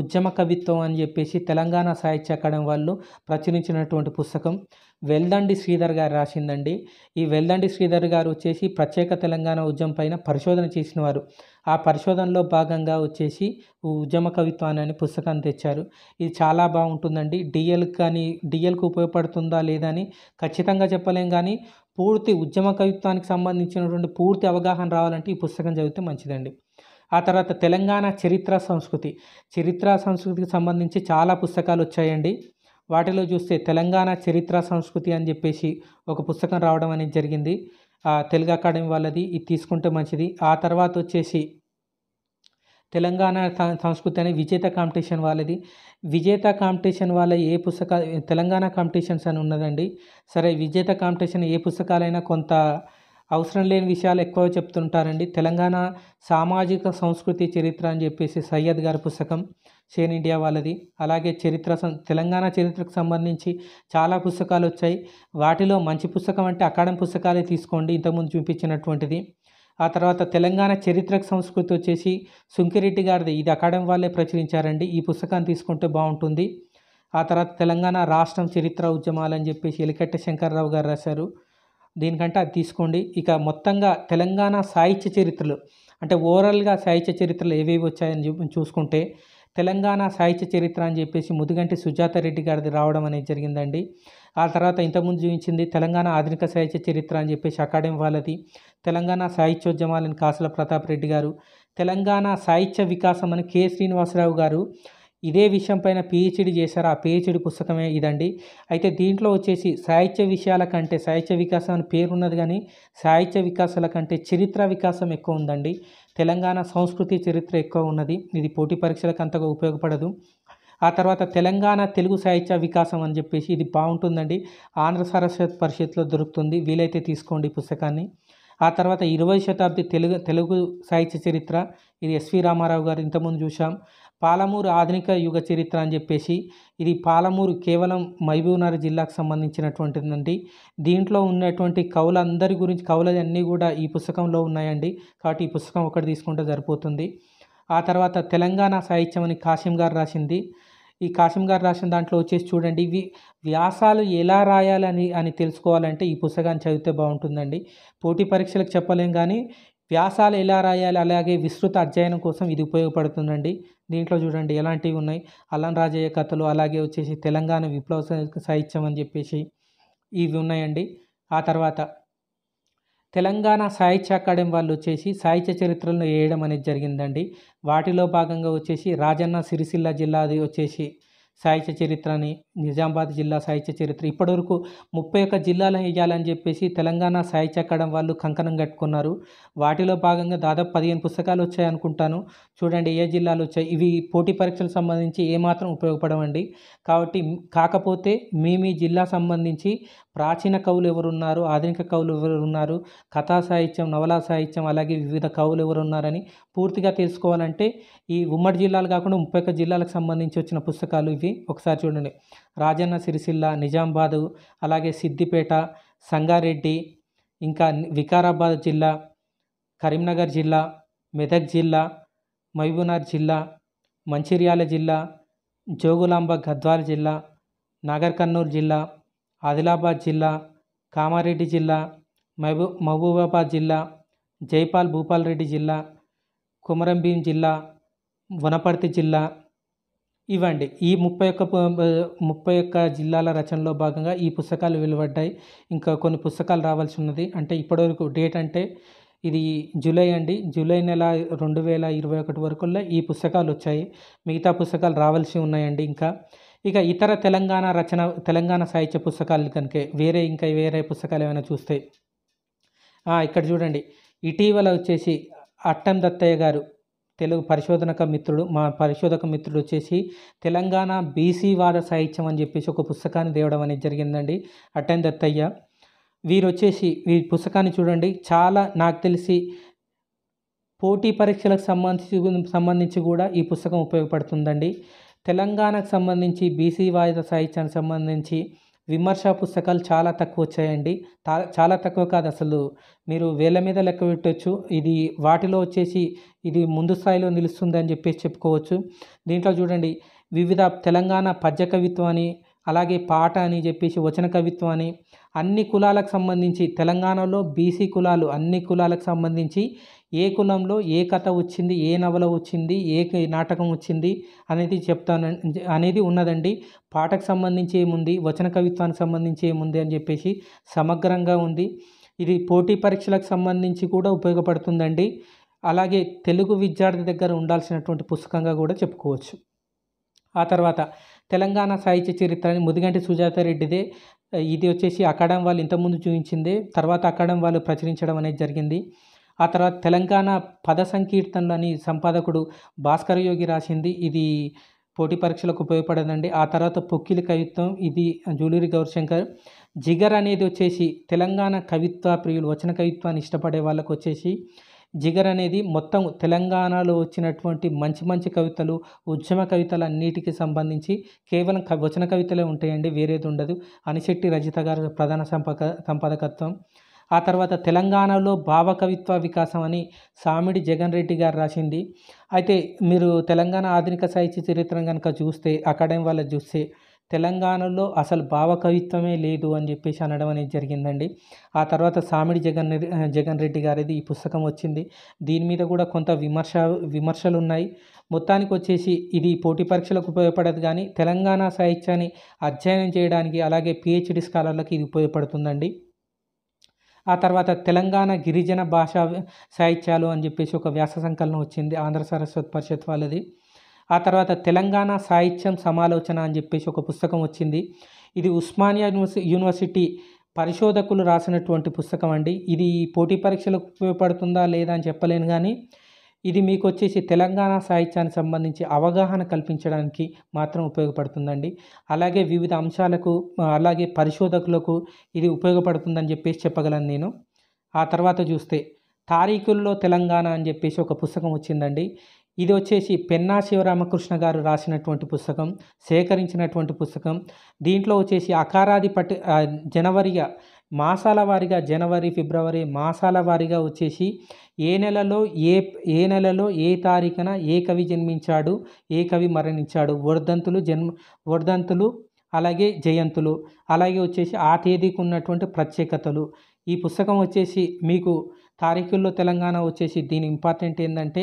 ఉద్యమ కవిత్వం అని చెప్పేసి తెలంగాణ సాహిత్య అకాడమీ వాళ్ళు ప్రచురించినటువంటి పుస్తకం వెల్దండి శ్రీధర్ గారు రాసిందండి ఈ వెల్దండి శ్రీధర్ గారు వచ్చేసి ప్రత్యేక తెలంగాణ ఉద్యమం పైన పరిశోధన చేసినవారు ఆ పరిశోధనలో భాగంగా వచ్చేసి ఉద్యమ కవిత్వాన్ని అనే పుస్తకాన్ని తెచ్చారు ఇది చాలా బాగుంటుందండి డిఎల్ కానీ డిఎల్కి ఉపయోగపడుతుందా లేదా అని ఖచ్చితంగా చెప్పలేం కానీ పూర్తి ఉద్యమ కవిత్వానికి సంబంధించినటువంటి పూర్తి అవగాహన రావాలంటే ఈ పుస్తకం చదివితే మంచిదండి ఆ తర్వాత తెలంగాణ చరిత్ర సంస్కృతి చరిత్ర సంస్కృతికి సంబంధించి చాలా పుస్తకాలు వచ్చాయండి వాటిలో చూస్తే తెలంగాణ చరిత్ర సంస్కృతి అని చెప్పేసి ఒక పుస్తకం రావడం అనేది జరిగింది తెలుగు అకాడమీ వాళ్ళది ఇది తీసుకుంటే మంచిది ఆ తర్వాత వచ్చేసి తెలంగాణ సంస్కృతి అనే విజేత కాంపిటీషన్ వాళ్ళది విజేత కాంపిటీషన్ వాళ్ళ ఏ పుస్తకాలు తెలంగాణ కాంపిటీషన్స్ అని ఉన్నదండి సరే విజేత కాంపిటీషన్ ఏ పుస్తకాలైనా కొంత అవసరం లేని విషయాలు ఎక్కువ చెప్తుంటారండి తెలంగాణ సామాజిక సంస్కృతి చరిత్ర అని చెప్పేసి సయ్యద్ గారి పుస్తకం షేన్ ఇండియా వాళ్ళది అలాగే చరిత్ర తెలంగాణ చరిత్రకు సంబంధించి చాలా పుస్తకాలు వచ్చాయి వాటిలో మంచి పుస్తకం అంటే అకాడమీ పుస్తకాలే తీసుకోండి ఇంతకుముందు చూపించినటువంటిది ఆ తర్వాత తెలంగాణ చరిత్రకు సంస్కృతి వచ్చేసి సుంకిరెడ్డి గారిది ఇది అకాడమీ వాళ్ళే ప్రచురించారండి ఈ పుస్తకాన్ని తీసుకుంటే బాగుంటుంది ఆ తర్వాత తెలంగాణ రాష్ట్రం చరిత్ర ఉద్యమాలు అని చెప్పేసి ఎలికట్ట శంకర్రావు గారు రాశారు దీనికంటే అది తీసుకోండి ఇక మొత్తంగా తెలంగాణ సాహిత్య చరిత్రలు అంటే ఓవరాల్గా సాహిత్య చరిత్రలు ఏవేవి వచ్చాయని చూసుకుంటే తెలంగాణ సాహిత్య చరిత్ర అని చెప్పేసి ముదుగంటి సుజాత రెడ్డి గారిది రావడం అనేది జరిగిందండి ఆ తర్వాత ఇంతకుముందు చూపించింది తెలంగాణ ఆధునిక సాహిత్య చరిత్ర అని చెప్పేసి అకాడమీ వాళ్ళది తెలంగాణ సాహిత్యోద్యమాలని కాసుల ప్రతాప్ రెడ్డి గారు తెలంగాణ సాహిత్య వికాసం అని కె శ్రీనివాసరావు గారు ఇదే విషయంపైన పిహెచ్డి చేశారు ఆ పిహెచ్డి పుస్తకమే ఇదండి అయితే దీంట్లో వచ్చేసి సాహిత్య విషయాల కంటే సాహిత్య వికాసం అని పేరున్నది కానీ సాహిత్య వికాసాల కంటే చరిత్ర వికాసం ఎక్కువ ఉందండి తెలంగాణ సంస్కృతి చరిత్ర ఎక్కువ ఉన్నది ఇది పోటీ పరీక్షలకు అంతగా ఉపయోగపడదు ఆ తర్వాత తెలంగాణ తెలుగు సాహిత్య వికాసం అని చెప్పేసి ఇది బాగుంటుందండి ఆంధ్ర సరస్వతి పరిషత్లో దొరుకుతుంది వీలైతే తీసుకోండి పుస్తకాన్ని ఆ తర్వాత ఇరవై శతాబ్ది తెలుగు తెలుగు సాహిత్య చరిత్ర ఇది ఎస్వి రామారావు గారు ఇంతకుముందు చూసాం పాలమూరు ఆధునిక యుగ చరిత్ర అని చెప్పేసి ఇది పాలమూరు కేవలం మహబూబ్నగర్ జిల్లాకు సంబంధించినటువంటిదండి దీంట్లో ఉన్నటువంటి కవులందరి గురించి కవులన్నీ కూడా ఈ పుస్తకంలో ఉన్నాయండి కాబట్టి ఈ పుస్తకం ఒకటి తీసుకుంటే సరిపోతుంది ఆ తర్వాత తెలంగాణ సాహిత్యం అని కాశీం గారు రాసింది ఈ కాశీం గారు రాసిన దాంట్లో వచ్చేసి చూడండి వి వ్యాసాలు ఎలా రాయాలని అని తెలుసుకోవాలంటే ఈ పుస్తకాన్ని చదివితే బాగుంటుందండి పోటీ పరీక్షలకు చెప్పలేం కానీ వ్యాసాలు ఎలా రాయాలి అలాగే విస్తృత అధ్యయనం కోసం ఇది ఉపయోగపడుతుందండి దీంట్లో చూడండి ఎలాంటివి ఉన్నాయి అల్లం రాజయ్య కథలు అలాగే వచ్చేసి తెలంగాణ విప్లవ సాహిత్యం అని చెప్పేసి ఇవి ఉన్నాయండి ఆ తర్వాత తెలంగాణ సాహిత్య అకాడమీ వాళ్ళు వచ్చేసి సాహిత్య చరిత్రలను వేయడం అనేది జరిగిందండి వాటిలో భాగంగా వచ్చేసి రాజన్న సిరిసిల్ల జిల్లాది వచ్చేసి సాహిత్య చరిత్రని నిజామాబాద్ జిల్లా సాహిత్య చరిత్ర ఇప్పటివరకు ముప్పై ఒక్క జిల్లాలు వేయాలని చెప్పేసి తెలంగాణ సాహిత్య అకాడమీ వాళ్ళు కంకణం కట్టుకున్నారు వాటిలో భాగంగా దాదాపు పదిహేను పుస్తకాలు వచ్చాయనుకుంటాను చూడండి ఏ జిల్లాలు వచ్చాయి ఇవి పోటీ పరీక్షలకు సంబంధించి ఏమాత్రం ఉపయోగపడవండి కాబట్టి కాకపోతే మీ మీ జిల్లా సంబంధించి ప్రాచీన కవులు ఎవరున్నారు ఆధునిక కవులు ఎవరున్నారు కథా సాహిత్యం నవలా సాహిత్యం అలాగే వివిధ కవులు ఎవరున్నారని పూర్తిగా తెలుసుకోవాలంటే ఈ ఉమ్మడి జిల్లాలు కాకుండా ముప్పై ఒక్క జిల్లాలకు సంబంధించి వచ్చిన పుస్తకాలు ఇవి ఒకసారి చూడండి రాజన్న సిరిసిల్ల నిజామాబాదు అలాగే సిద్దిపేట సంగారెడ్డి ఇంకా వికారాబాద్ జిల్లా కరీంనగర్ జిల్లా మెదక్ జిల్లా మహబూనార్ జిల్లా మంచిర్యాల జిల్లా జోగులాంబ గద్వాల జిల్లా నాగర్ కర్నూలు జిల్లా ఆదిలాబాద్ జిల్లా కామారెడ్డి జిల్లా మహబూ మహబూబాబాద్ జిల్లా జైపాల్ భూపాల్ రెడ్డి జిల్లా కొమరంభీం జిల్లా వనపర్తి జిల్లా ఇవ్వండి ఈ ముప్పై ఒక్క ముప్పై ఒక్క జిల్లాల రచనలో భాగంగా ఈ పుస్తకాలు వెలువడ్డాయి ఇంకా కొన్ని పుస్తకాలు రావాల్సి ఉన్నది అంటే ఇప్పటివరకు డేట్ అంటే ఇది జూలై అండి జూలై నెల రెండు వేల ఇరవై ఒకటి వరకుల్లా ఈ పుస్తకాలు వచ్చాయి మిగతా పుస్తకాలు రావాల్సి ఉన్నాయండి ఇంకా ఇక ఇతర తెలంగాణ రచన తెలంగాణ సాహిత్య పుస్తకాలు కనుక వేరే ఇంకా వేరే పుస్తకాలు ఏమైనా చూస్తే ఇక్కడ చూడండి ఇటీవల వచ్చేసి అట్టం దత్తయ్య గారు తెలుగు పరిశోధనక మిత్రుడు మా పరిశోధక మిత్రుడు వచ్చేసి తెలంగాణ బీసీ వాద సాహిత్యం అని చెప్పేసి ఒక పుస్తకాన్ని తేవడం అనేది జరిగిందండి అట్టం దత్తయ్య వీరు వచ్చేసి ఈ పుస్తకాన్ని చూడండి చాలా నాకు తెలిసి పోటీ పరీక్షలకు సంబంధించి సంబంధించి కూడా ఈ పుస్తకం ఉపయోగపడుతుందండి తెలంగాణకు సంబంధించి బీసీ వాయిద సాహిత్యానికి సంబంధించి విమర్శ పుస్తకాలు చాలా తక్కువ వచ్చాయండి చాలా తక్కువ కాదు అసలు మీరు వేల మీద లెక్క పెట్టవచ్చు ఇది వాటిలో వచ్చేసి ఇది ముందు స్థాయిలో నిలుస్తుంది అని చెప్పేసి చెప్పుకోవచ్చు దీంట్లో చూడండి వివిధ తెలంగాణ పద్య కవిత్వం అని అలాగే పాట అని చెప్పేసి వచన కవిత్వం అని అన్ని కులాలకు సంబంధించి తెలంగాణలో బీసీ కులాలు అన్ని కులాలకు సంబంధించి ఏ కులంలో ఏ కథ వచ్చింది ఏ నవల వచ్చింది ఏ నాటకం వచ్చింది అనేది చెప్తాను అనేది ఉన్నదండి పాటకు సంబంధించి ఏముంది వచన కవిత్వానికి సంబంధించి ఏముంది అని చెప్పేసి సమగ్రంగా ఉంది ఇది పోటీ పరీక్షలకు సంబంధించి కూడా ఉపయోగపడుతుందండి అలాగే తెలుగు విద్యార్థి దగ్గర ఉండాల్సినటువంటి పుస్తకంగా కూడా చెప్పుకోవచ్చు ఆ తర్వాత తెలంగాణ సాహిత్య చరిత్రని ముదిగంటి రెడ్డిదే ఇది వచ్చేసి అకాడం వాళ్ళు ఇంతకుముందు చూపించిందే తర్వాత అకాడం వాళ్ళు ప్రచురించడం అనేది జరిగింది ఆ తర్వాత తెలంగాణ పద సంకీర్తనలు అని సంపాదకుడు భాస్కర్ యోగి రాసింది ఇది పోటీ పరీక్షలకు ఉపయోగపడదండి ఆ తర్వాత పొక్కిలి కవిత్వం ఇది జూలూరి గౌరశంకర్ జిగర్ అనేది వచ్చేసి తెలంగాణ కవిత్వ ప్రియులు వచన కవిత్వాన్ని ఇష్టపడే వాళ్ళకు వచ్చేసి జిగర్ అనేది మొత్తం తెలంగాణలో వచ్చినటువంటి మంచి మంచి కవితలు ఉద్యమ కవితలు అన్నిటికీ సంబంధించి కేవలం వచన కవితలే ఉంటాయండి వేరేది ఉండదు అనిశెట్టి రజిత గారు ప్రధాన సంపక సంపాదకత్వం ఆ తర్వాత తెలంగాణలో భావకవిత్వ వికాసం అని సామిడి జగన్ రెడ్డి గారు రాసింది అయితే మీరు తెలంగాణ ఆధునిక సాహిత్య చరిత్రను కనుక చూస్తే అకాడమీ వాళ్ళు చూస్తే తెలంగాణలో అసలు భావకవిత్వమే లేదు అని చెప్పేసి అనడం అనేది జరిగిందండి ఆ తర్వాత సామిడి జగన్ జగన్ రెడ్డి గారిది ఈ పుస్తకం వచ్చింది దీని మీద కూడా కొంత విమర్శ విమర్శలు ఉన్నాయి మొత్తానికి వచ్చేసి ఇది పోటీ పరీక్షలకు ఉపయోగపడదు కానీ తెలంగాణ సాహిత్యాన్ని అధ్యయనం చేయడానికి అలాగే పిహెచ్డి స్కాలర్లకు ఇది ఉపయోగపడుతుందండి ఆ తర్వాత తెలంగాణ గిరిజన భాషా సాహిత్యాలు అని చెప్పేసి ఒక వ్యాస సంకలనం వచ్చింది ఆంధ్ర సరస్వతి పరిషత్ వాళ్ళది ఆ తర్వాత తెలంగాణ సాహిత్యం సమాలోచన అని చెప్పేసి ఒక పుస్తకం వచ్చింది ఇది ఉస్మానియా యూనివర్సిటీ పరిశోధకులు రాసినటువంటి పుస్తకం అండి ఇది పోటీ పరీక్షలకు ఉపయోగపడుతుందా లేదా అని చెప్పలేను కానీ ఇది మీకు వచ్చేసి తెలంగాణ సాహిత్యానికి సంబంధించి అవగాహన కల్పించడానికి మాత్రం ఉపయోగపడుతుందండి అలాగే వివిధ అంశాలకు అలాగే పరిశోధకులకు ఇది ఉపయోగపడుతుందని చెప్పేసి చెప్పగలను నేను ఆ తర్వాత చూస్తే తారీఖుల్లో తెలంగాణ అని చెప్పేసి ఒక పుస్తకం వచ్చిందండి ఇది వచ్చేసి పెన్నా శివరామకృష్ణ గారు రాసినటువంటి పుస్తకం సేకరించినటువంటి పుస్తకం దీంట్లో వచ్చేసి అకారాది పట్టి జనవరిగా మాసాల వారీగా జనవరి ఫిబ్రవరి మాసాల వారీగా వచ్చేసి ఏ నెలలో ఏ ఏ నెలలో ఏ తారీఖున ఏ కవి జన్మించాడు ఏ కవి మరణించాడు వర్ధంతులు జన్మ వర్ధంతులు అలాగే జయంతులు అలాగే వచ్చేసి ఆ తేదీకి ఉన్నటువంటి ప్రత్యేకతలు ఈ పుస్తకం వచ్చేసి మీకు తారీఖుల్లో తెలంగాణ వచ్చేసి దీని ఇంపార్టెంట్ ఏంటంటే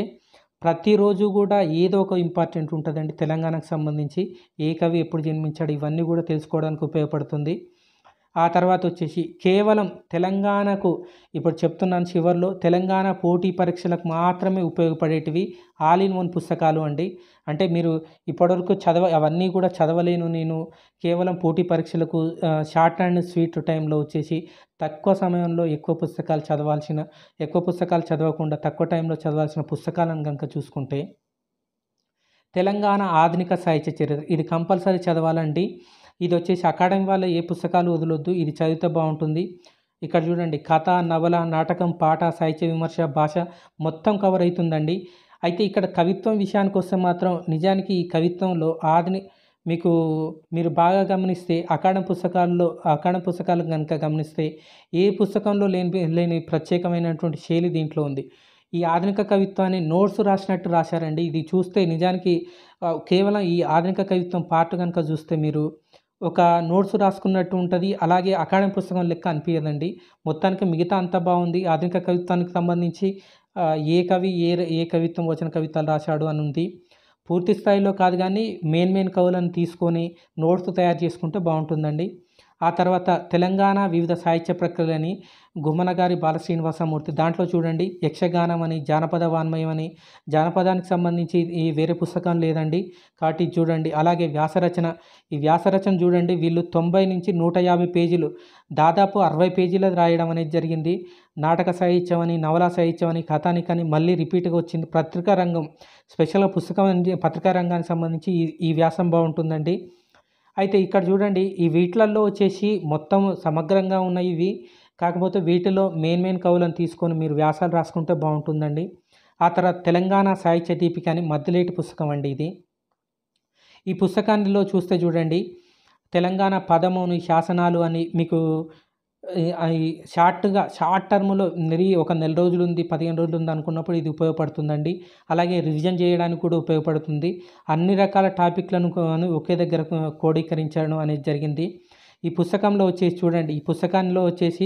ప్రతిరోజు కూడా ఏదో ఒక ఇంపార్టెంట్ ఉంటుందండి తెలంగాణకు సంబంధించి ఏ కవి ఎప్పుడు జన్మించాడు ఇవన్నీ కూడా తెలుసుకోవడానికి ఉపయోగపడుతుంది ఆ తర్వాత వచ్చేసి కేవలం తెలంగాణకు ఇప్పుడు చెప్తున్నాను చివరిలో తెలంగాణ పోటీ పరీక్షలకు మాత్రమే ఉపయోగపడేటివి ఆల్ ఇన్ వన్ పుస్తకాలు అండి అంటే మీరు ఇప్పటివరకు చదవ అవన్నీ కూడా చదవలేను నేను కేవలం పోటీ పరీక్షలకు షార్ట్ అండ్ స్వీట్ టైంలో వచ్చేసి తక్కువ సమయంలో ఎక్కువ పుస్తకాలు చదవాల్సిన ఎక్కువ పుస్తకాలు చదవకుండా తక్కువ టైంలో చదవాల్సిన పుస్తకాలను కనుక చూసుకుంటే తెలంగాణ ఆధునిక సాహిత్య చరిత్ర ఇది కంపల్సరీ చదవాలండి ఇది వచ్చేసి అకాడమీ వాళ్ళ ఏ పుస్తకాలు వదలొద్దు ఇది చదివితే బాగుంటుంది ఇక్కడ చూడండి కథ నవల నాటకం పాట సాహిత్య విమర్శ భాష మొత్తం కవర్ అవుతుందండి అయితే ఇక్కడ కవిత్వం విషయానికి వస్తే మాత్రం నిజానికి ఈ కవిత్వంలో ఆదిని మీకు మీరు బాగా గమనిస్తే అకాడమి పుస్తకాల్లో అకాడమి పుస్తకాలు కనుక గమనిస్తే ఏ పుస్తకంలో లేని లేని ప్రత్యేకమైనటువంటి శైలి దీంట్లో ఉంది ఈ ఆధునిక కవిత్వాన్ని నోట్స్ రాసినట్టు రాశారండి ఇది చూస్తే నిజానికి కేవలం ఈ ఆధునిక కవిత్వం పార్ట్ కనుక చూస్తే మీరు ఒక నోట్స్ రాసుకున్నట్టు ఉంటుంది అలాగే అకాడమిక్ పుస్తకం లెక్క అనిపించదండి మొత్తానికి మిగతా అంతా బాగుంది ఆధునిక కవిత్వానికి సంబంధించి ఏ కవి ఏ ఏ కవిత్వం వచ్చిన కవితలు రాశాడు అని ఉంది పూర్తి స్థాయిలో కాదు కానీ మెయిన్ మెయిన్ కవులను తీసుకొని నోట్స్ తయారు చేసుకుంటే బాగుంటుందండి ఆ తర్వాత తెలంగాణ వివిధ సాహిత్య ప్రక్రియలని గుమ్మనగారి బాలశ్రీనివాసమూర్తి దాంట్లో చూడండి యక్షగానం అని జానపద వాన్మయం అని జానపదానికి సంబంధించి ఈ వేరే పుస్తకం లేదండి కాబట్టి చూడండి అలాగే వ్యాసరచన ఈ వ్యాసరచన చూడండి వీళ్ళు తొంభై నుంచి నూట యాభై పేజీలు దాదాపు అరవై పేజీలు రాయడం అనేది జరిగింది నాటక సాహిత్యం అని నవలా సాహిత్యం అని కథానికని మళ్ళీ రిపీట్గా వచ్చింది పత్రికా రంగం స్పెషల్గా పుస్తకం పత్రికా రంగానికి సంబంధించి ఈ ఈ వ్యాసం బాగుంటుందండి అయితే ఇక్కడ చూడండి ఈ వీటిలల్లో వచ్చేసి మొత్తం సమగ్రంగా ఉన్నాయి ఇవి కాకపోతే వీటిలో మెయిన్ మెయిన్ కవులను తీసుకొని మీరు వ్యాసాలు రాసుకుంటే బాగుంటుందండి ఆ తర్వాత తెలంగాణ సాహిత్య దీపిక అని మద్దిలేటి పుస్తకం అండి ఇది ఈ పుస్తకాన్నిలో చూస్తే చూడండి తెలంగాణ పదమును శాసనాలు అని మీకు షార్ట్గా షార్ట్ టర్మ్లో మరి ఒక నెల రోజులు ఉంది పదిహేను రోజులు ఉంది అనుకున్నప్పుడు ఇది ఉపయోగపడుతుందండి అలాగే రివిజన్ చేయడానికి కూడా ఉపయోగపడుతుంది అన్ని రకాల టాపిక్లను ఒకే దగ్గర కోడీకరించడం అనేది జరిగింది ఈ పుస్తకంలో వచ్చేసి చూడండి ఈ పుస్తకంలో వచ్చేసి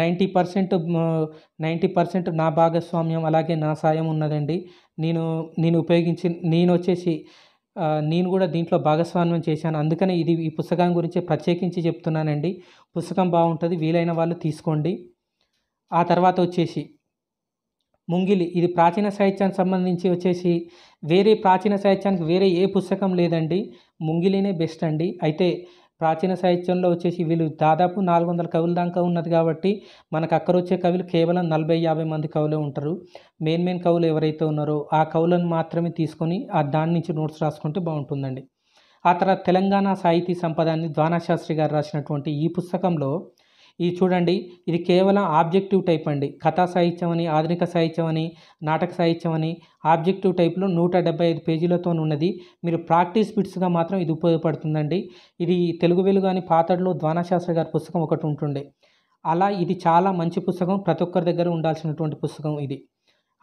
నైంటీ పర్సెంట్ నైంటీ పర్సెంట్ నా భాగస్వామ్యం అలాగే నా సాయం ఉన్నదండి నేను నేను ఉపయోగించి నేను వచ్చేసి నేను కూడా దీంట్లో భాగస్వామ్యం చేశాను అందుకనే ఇది ఈ పుస్తకం గురించి ప్రత్యేకించి చెప్తున్నానండి పుస్తకం బాగుంటుంది వీలైన వాళ్ళు తీసుకోండి ఆ తర్వాత వచ్చేసి ముంగిలి ఇది ప్రాచీన సాహిత్యానికి సంబంధించి వచ్చేసి వేరే ప్రాచీన సాహిత్యానికి వేరే ఏ పుస్తకం లేదండి ముంగిలినే బెస్ట్ అండి అయితే ప్రాచీన సాహిత్యంలో వచ్చేసి వీళ్ళు దాదాపు నాలుగు వందల కవుల దాకా ఉన్నది కాబట్టి మనకు అక్కడ వచ్చే కవులు కేవలం నలభై యాభై మంది కవులే ఉంటారు మెయిన్ మెయిన్ కవులు ఎవరైతే ఉన్నారో ఆ కవులను మాత్రమే తీసుకొని ఆ దాని నుంచి నోట్స్ రాసుకుంటే బాగుంటుందండి ఆ తర్వాత తెలంగాణ సాహితీ సంపదాన్ని ద్వానాశాస్త్రి గారు రాసినటువంటి ఈ పుస్తకంలో ఇది చూడండి ఇది కేవలం ఆబ్జెక్టివ్ టైప్ అండి కథా సాహిత్యం అని ఆధునిక సాహిత్యం అని నాటక సాహిత్యం అని ఆబ్జెక్టివ్ టైప్లో నూట డెబ్బై ఐదు పేజీలతో ఉన్నది మీరు ప్రాక్టీస్ బిట్స్గా మాత్రం ఇది ఉపయోగపడుతుందండి ఇది తెలుగు వెలుగు అని పాతడిలో ద్వానాశాస్త్రి గారి పుస్తకం ఒకటి ఉంటుండే అలా ఇది చాలా మంచి పుస్తకం ప్రతి ఒక్కరి దగ్గర ఉండాల్సినటువంటి పుస్తకం ఇది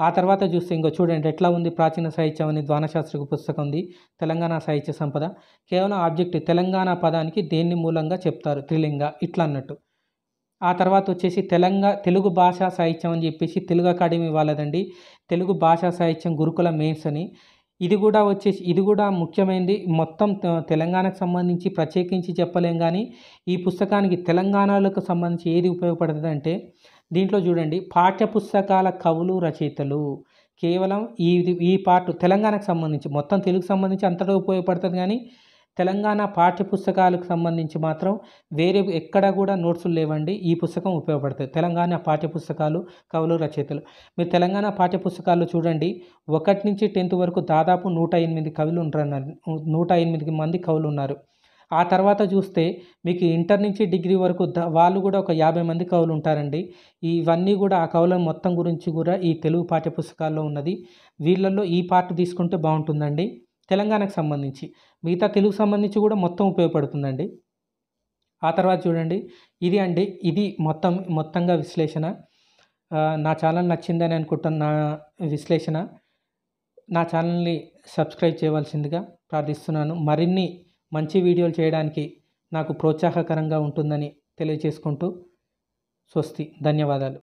ఆ తర్వాత చూస్తే ఇంకో చూడండి ఎట్లా ఉంది ప్రాచీన సాహిత్యం అని ద్వానశాస్త్రిక పుస్తకం ఉంది తెలంగాణ సాహిత్య సంపద కేవలం ఆబ్జెక్ట్ తెలంగాణ పదానికి దేన్ని మూలంగా చెప్తారు త్రిలింగ ఇట్లా అన్నట్టు ఆ తర్వాత వచ్చేసి తెలంగాణ తెలుగు భాషా సాహిత్యం అని చెప్పేసి తెలుగు అకాడమీ వాళ్ళదండి తెలుగు భాషా సాహిత్యం గురుకుల మెయిన్స్ అని ఇది కూడా వచ్చేసి ఇది కూడా ముఖ్యమైనది మొత్తం తెలంగాణకు సంబంధించి ప్రత్యేకించి చెప్పలేం కానీ ఈ పుస్తకానికి తెలంగాణలకు సంబంధించి ఏది ఉపయోగపడుతుంది అంటే దీంట్లో చూడండి పాఠ్యపుస్తకాల కవులు రచయితలు కేవలం ఈ ఈ పార్ట్ తెలంగాణకు సంబంధించి మొత్తం తెలుగు సంబంధించి అంతటా ఉపయోగపడుతుంది కానీ తెలంగాణ పాఠ్యపుస్తకాలకు సంబంధించి మాత్రం వేరే ఎక్కడ కూడా నోట్స్ లేవండి ఈ పుస్తకం ఉపయోగపడుతుంది తెలంగాణ పాఠ్యపుస్తకాలు కవులు రచయితలు మీరు తెలంగాణ పాఠ్యపుస్తకాలు చూడండి ఒకటి నుంచి టెన్త్ వరకు దాదాపు నూట ఎనిమిది కవులు ఉంటారు నూట ఎనిమిది మంది కవులు ఉన్నారు ఆ తర్వాత చూస్తే మీకు ఇంటర్ నుంచి డిగ్రీ వరకు వాళ్ళు కూడా ఒక యాభై మంది కవులు ఉంటారండి ఇవన్నీ కూడా ఆ కవుల మొత్తం గురించి కూడా ఈ తెలుగు పాఠ్యపుస్తకాల్లో ఉన్నది వీళ్ళల్లో ఈ పార్ట్ తీసుకుంటే బాగుంటుందండి తెలంగాణకు సంబంధించి మిగతా తెలుగు సంబంధించి కూడా మొత్తం ఉపయోగపడుతుందండి ఆ తర్వాత చూడండి ఇది అండి ఇది మొత్తం మొత్తంగా విశ్లేషణ నా ఛానల్ నచ్చిందని అనుకుంటున్న నా విశ్లేషణ నా ఛానల్ని సబ్స్క్రైబ్ చేయవలసిందిగా ప్రార్థిస్తున్నాను మరిన్ని మంచి వీడియోలు చేయడానికి నాకు ప్రోత్సాహకరంగా ఉంటుందని తెలియచేసుకుంటూ స్వస్తి ధన్యవాదాలు